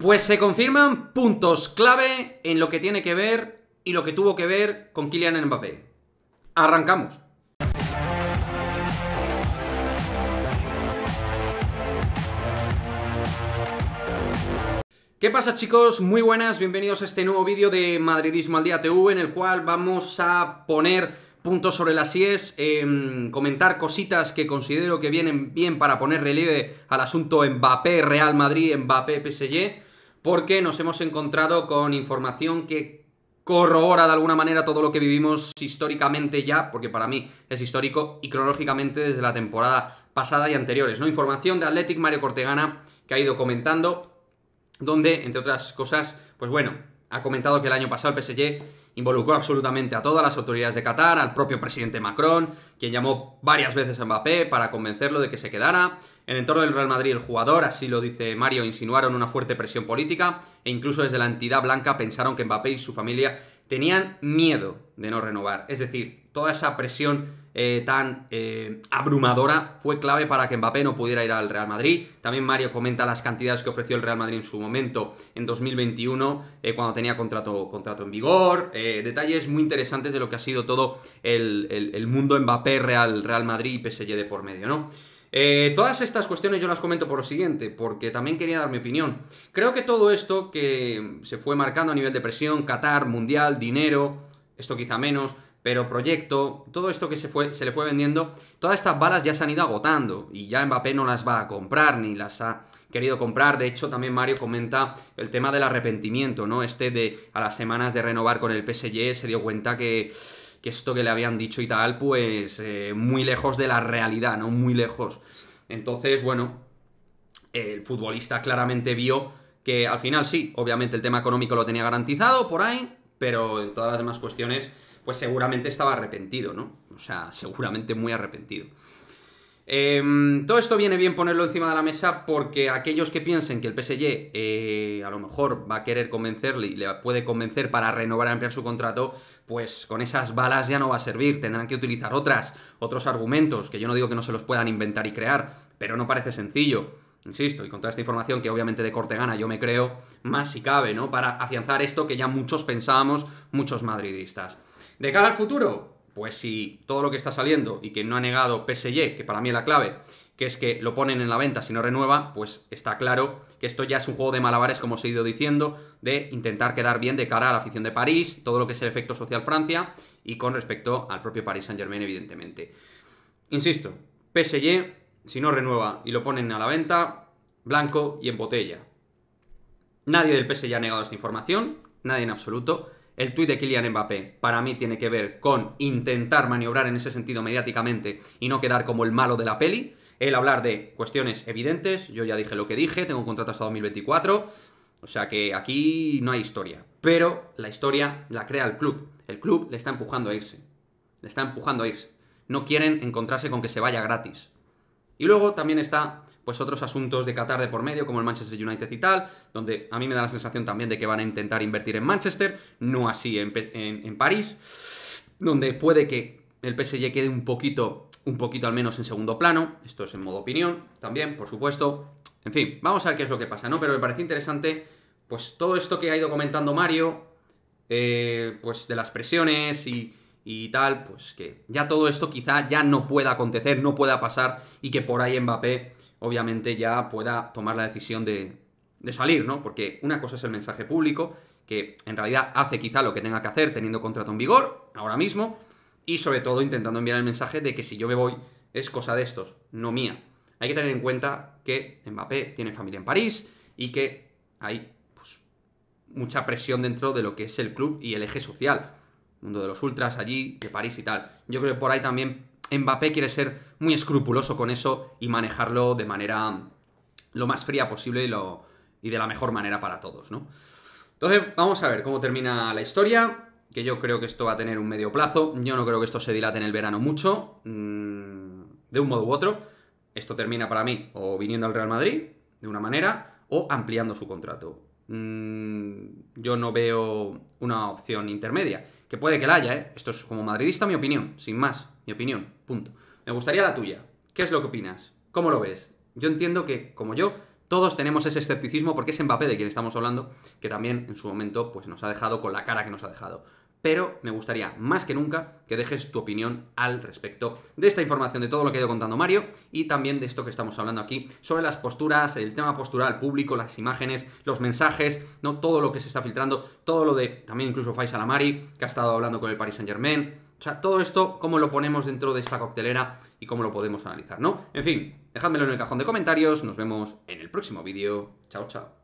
Pues se confirman puntos clave en lo que tiene que ver y lo que tuvo que ver con Kylian Mbappé. Arrancamos. ¿Qué pasa chicos? Muy buenas, bienvenidos a este nuevo vídeo de Madridismo al Día TV en el cual vamos a poner puntos sobre las IES, em, comentar cositas que considero que vienen bien para poner relieve al asunto Mbappé Real Madrid, Mbappé PSG porque nos hemos encontrado con información que corrobora de alguna manera todo lo que vivimos históricamente ya, porque para mí es histórico y cronológicamente desde la temporada pasada y anteriores, ¿no? Información de Athletic Mario Cortegana que ha ido comentando, donde, entre otras cosas, pues bueno, ha comentado que el año pasado el PSG involucró absolutamente a todas las autoridades de Qatar, al propio presidente Macron, quien llamó varias veces a Mbappé para convencerlo de que se quedara. En el entorno del Real Madrid, el jugador, así lo dice Mario, insinuaron una fuerte presión política e incluso desde la entidad blanca pensaron que Mbappé y su familia tenían miedo de no renovar. Es decir, toda esa presión eh, tan eh, abrumadora fue clave para que Mbappé no pudiera ir al Real Madrid. También Mario comenta las cantidades que ofreció el Real Madrid en su momento en 2021 eh, cuando tenía contrato, contrato en vigor. detalles muy interesantes de lo que ha sido todo el, mundo Mbappé, Real, Real Madrid y PSG de por medio, ¿no? Eh, todas estas cuestiones yo las comento por lo siguiente, porque también quería dar mi opinión. Creo que todo esto que se fue marcando a nivel de presión, Qatar, Mundial, dinero, esto quizá menos, pero proyecto, todo esto que se, fue, se le fue vendiendo, todas estas balas ya se han ido agotando y ya Mbappé no las va a comprar ni las ha querido comprar. De hecho, también Mario comenta el tema del arrepentimiento, ¿no? Este de a las semanas de renovar con el PSG se dio cuenta que que esto que le habían dicho y tal, pues eh, muy lejos de la realidad, ¿no? Muy lejos. Entonces, bueno, el futbolista claramente vio que al final sí, obviamente el tema económico lo tenía garantizado por ahí, pero en todas las demás cuestiones, pues seguramente estaba arrepentido, ¿no? O sea, seguramente muy arrepentido. Em, todo esto viene bien ponerlo encima de la mesa porque aquellos que piensen que el PSG eh, a lo mejor va a querer convencerle y le puede convencer para renovar y ampliar su contrato, pues con esas balas ya no va a servir, tendrán que utilizar otras, otros argumentos, que yo no digo que no se los puedan inventar y crear, pero no parece sencillo. Insisto, y con toda esta información que obviamente de corte gana yo me creo, más si cabe, ¿no? Para afianzar esto que ya muchos pensábamos, muchos madridistas. De cara al futuro, pues si todo lo que está saliendo y que no ha negado PSG, que para mí es la clave, que es que lo ponen en la venta si no renueva, pues está claro que esto ya es un juego de malabares, como os he ido diciendo, de intentar quedar bien de cara a la afición de París, todo lo que es el efecto social Francia y con respecto al propio Paris Saint-Germain, evidentemente. Insisto, PSG, si no renueva y lo ponen a la venta, blanco y en botella. Nadie del PSG ha negado esta información, nadie en absoluto. El tuit de Kylian Mbappé para mí tiene que ver con intentar maniobrar en ese sentido mediáticamente y no quedar como el malo de la peli. El hablar de cuestiones evidentes, yo ya dije lo que dije, tengo un contrato hasta 2024, o sea que aquí no hay historia. Pero la historia la crea el club. El club le está empujando a irse. Le está empujando a irse. No quieren encontrarse con que se vaya gratis. Y luego también está pues otros asuntos de Qatar de por medio, como el Manchester United y tal, donde a mí me da la sensación también de que van a intentar invertir en Manchester, no así en, París, donde puede que el PSG quede un poquito, un poquito al menos en segundo plano, esto es en modo opinión también, por supuesto, en fin, vamos a ver qué es lo que pasa, ¿no? Pero me parece interesante, pues todo esto que ha ido comentando Mario, eh, pues de las presiones y y tal, pues que ya todo esto quizá ya no pueda acontecer, no pueda pasar y que por ahí Mbappé obviamente ya pueda tomar la decisión de, de salir, ¿no? Porque una cosa es el mensaje público, que en realidad hace quizá lo que tenga que hacer teniendo contrato en vigor ahora mismo y sobre todo intentando enviar el mensaje de que si yo me voy es cosa de estos, no mía. Hay que tener en cuenta que Mbappé tiene familia en París y que hay pues, mucha presión dentro de lo que es el club y el eje social mundo de los ultras allí, de París y tal. Yo creo que por ahí también Mbappé quiere ser muy escrupuloso con eso y manejarlo de manera lo más fría posible y, lo, y de la mejor manera para todos, ¿no? Entonces, vamos a ver cómo termina la historia, que yo creo que esto va a tener un medio plazo, yo no creo que esto se dilate en el verano mucho, mm, de un modo u otro, esto termina para mí o viniendo al Real Madrid, de una manera, o ampliando su contrato. Mm, yo no veo una opción intermedia. Que puede que la haya, ¿eh? Esto es como madridista mi opinión, sin más, mi opinión, punto. Me gustaría la tuya. ¿Qué es lo que opinas? ¿Cómo lo ves? Yo entiendo que, como yo, todos tenemos ese escepticismo porque es Mbappé de quien estamos hablando, que también en su momento pues, nos ha dejado con la cara que nos ha dejado pero me gustaría más que nunca que dejes tu opinión al respecto de esta información, de todo lo que ha ido contando Mario y también de esto que estamos hablando aquí sobre las posturas, el tema postural público, las imágenes, los mensajes, no todo lo que se está filtrando, todo lo de también incluso Faisalamari, que ha estado hablando con el Paris Saint-Germain, o sea, todo esto, cómo lo ponemos dentro de esta coctelera y cómo lo podemos analizar, ¿no? En fin, dejádmelo en el cajón de comentarios, nos vemos en el próximo vídeo. Chao, chao.